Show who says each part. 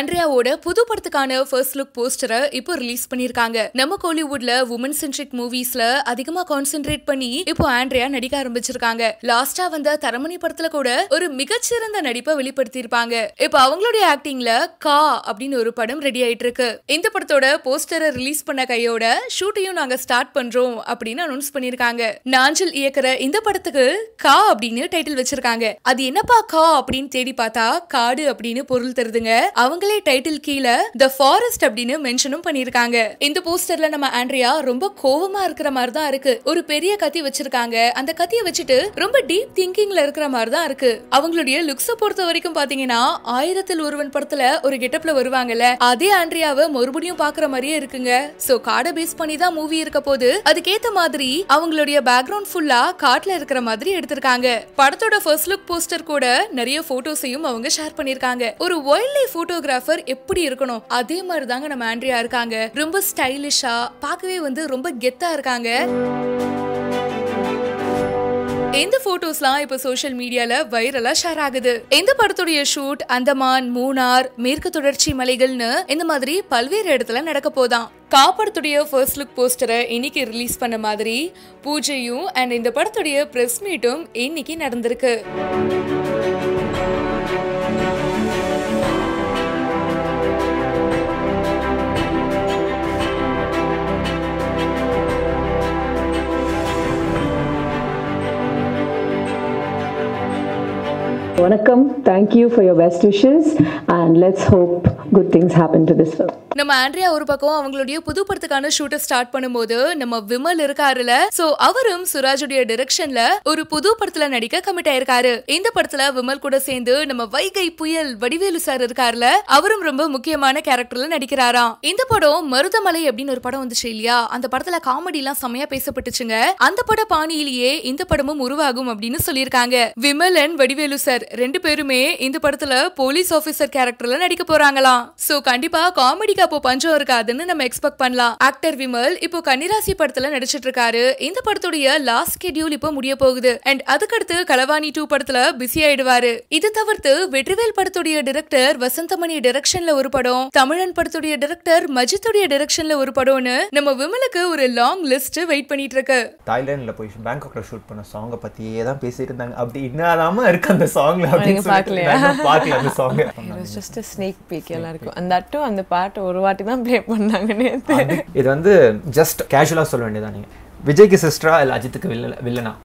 Speaker 1: ஆண்ட்ரியாவோட புது படத்துக்கான first look போஸ்டரை இப்போ ரிலீஸ் பண்ணியிருக்காங்க நம்ம கோலிவுட்ல உமன் சென்ட்ரிக் மூவிஸ்ல அதிகமா கான்சென்ட்ரேட் பண்ணி இப்போ ஆண்ட்ரியா நடிக்க ஆரம்பிச்சிருக்காங்க லாஸ்டா வந்த தரமணி படத்துல கூட ஒரு மிகச்சிறந்த நடிப்பை வெளிப்படுத்தியிருப்பாங்க இப்போ அவங்களுடைய ஆக்டிங்ல கா அப்படின்னு ஒரு படம் ரெடி ஆயிட்டு இருக்கு இந்த படத்தோட போஸ்டரை ரிலீஸ் பண்ண கையோட ஷூட்டையும் நாங்க ஸ்டார்ட் பண்றோம் அப்படின்னு அனௌன்ஸ் பண்ணிருக்காங்க நாஞ்சல் இயக்குற இந்த படத்துக்கு கா அப்படின்னு டைட்டில் வச்சிருக்காங்க அது என்னப்பா கா அப்படின்னு தேடி பார்த்தா காடு அப்படின்னு பொருள் தருதுங்க அவங்க எம்எல்ஏ டைட்டில் கீழே த ஃபாரஸ்ட் அப்படின்னு மென்ஷனும் பண்ணிருக்காங்க இந்த போஸ்டர்ல நம்ம ஆண்ட்ரியா ரொம்ப கோவமா இருக்கிற மாதிரி தான் இருக்கு ஒரு பெரிய கத்தி வச்சிருக்காங்க அந்த கத்தியை வச்சுட்டு ரொம்ப டீப் திங்கிங்ல இருக்கிற மாதிரி தான் இருக்கு அவங்களுடைய லுக்ஸ பொறுத்த வரைக்கும் பாத்தீங்கன்னா ஆயிரத்தில் ஒருவன் படத்துல ஒரு கெட்டப்ல வருவாங்கல்ல அதே ஆண்ட்ரியாவை மறுபடியும் பாக்குற மாதிரியே இருக்குங்க சோ காடை பேஸ் பண்ணி தான் மூவி இருக்க போது அதுக்கேத்த மாதிரி அவங்களுடைய பேக்ரவுண்ட் ஃபுல்லா காட்டுல இருக்கிற மாதிரி எடுத்திருக்காங்க படத்தோட ஃபர்ஸ்ட் லுக் போஸ்டர் கூட நிறைய போட்டோஸையும் அவங்க ஷேர் பண்ணிருக்காங்க ஒரு ஒயில்ட் லைஃப் போட்டோகிராஃபி ஜஃபர் எப்படி இருக்கணும் அதே மாதிரி தாங்க நம்ம ஆண்ட்ரியா இருக்காங்க ரொம்ப ஸ்டைலிஷா பார்க்கவே வந்து ரொம்ப கெத்தா இருக்காங்க எந்த போட்டோஸ்லாம் இப்ப சோஷியல் மீடியால வைரலா ஷேர் ஆகுது எந்த படத்துடைய ஷூட் அந்தமான் மூணார் மேற்கு தொடர்ச்சி மலைகள்னு இந்த மாதிரி பல்வேறு இடத்துல நடக்க போதான் காப்படத்துடைய ஃபர்ஸ்ட் லுக் போஸ்டரை இன்னைக்கு ரிலீஸ் பண்ண மாதிரி பூஜையும் அண்ட் இந்த படத்துடைய ப்ரெஸ் மீட்டும் இன்னைக்கு நடந்திருக்கு வணக்கம் thank you for your best wishes and let's hope good things happen to this film நம்ம ஆண்ட்ரியா ஒரு பக்கம் அவங்களுடைய புது படத்துக்கான ஷூட்டை ஸ்டார்ட் பண்ணும்போது நம்ம விமல் இருக்காருல சோ அவரும் சுராஜுடைய டைரக்ஷன்ல ஒரு புது படத்துல நடிக்க கமிட் ஆயிருக்காரு இந்த படத்துல விமல் கூட சேர்ந்து நம்ம வைகை புயல் வடிவேலு சார் இருக்காருல அவரும் ரொம்ப முக்கியமான கேரக்டர்ல நடிக்கிறாராம் இந்த படம் மருதமலை அப்படின்னு ஒரு படம் வந்துச்சு இல்லையா அந்த படத்துல காமெடி எல்லாம் செமையா பேசப்பட்டுச்சுங்க அந்த பட பாணியிலேயே இந்த படமும் உருவாகும் அப்படின்னு சொல்லியிருக்காங்க விமல் அண்ட் வடிவேலு சார் ரெண்டு பேருமே இந்த படத்துல போலீஸ் ஆஃபீஸர் கேரக்டர்ல நடிக்க போறாங்களாம் சோ கண்டிப்பா காமெடிக்கு அப்போ பஞ்சம் இருக்காதுன்னு நம்ம எக்ஸ்பெக்ட் பண்ணலாம் ஆக்டர் விமல் இப்போ கன்னிராசி படத்துல நடிச்சிட்டு இருக்காரு இந்த படத்துடைய லாஸ்ட் ஸ்கெடியூல் இப்போ முடிய போகுது அண்ட் அதுக்கடுத்து கலவாணி டூ படத்துல பிஸி ஆயிடுவாரு இது தவிர்த்து வெற்றிவேல் படத்துடைய டிரெக்டர் வசந்தமணி டிரெக்ஷன்ல ஒரு படம் தமிழன் படத்துடைய டிரெக்டர் மஜித்துடைய டிரெக்ஷன்ல ஒரு படம்னு நம்ம விமலுக்கு ஒரு லாங் லிஸ்ட் வெயிட் பண்ணிட்டு இருக்கு தாய்லாண்ட்ல போய் பேங்காக்ல ஷூட் பண்ண சாங்க பத்தியே தான் பேசிட்டு இருந்தாங்க அப்படி இன்னாலாம இருக்கு அந்த சாங் பார்க்கல நீங்க பார்க்கலையா பார்க்கல அந்த எல்லாருக்கும் அந்த அட்டும் அந்த பாட்டு ஒரு வாட்டி தான் ப்ளே பண்ணாங்க நேத்து இது வந்து ஜஸ்ட் கேஷுவலா சொல்ல வேண்டியதா நீங்க விஜய்க்கு சிஸ்டரா இல்ல அஜித்துக்கு வில்ல வில்லனா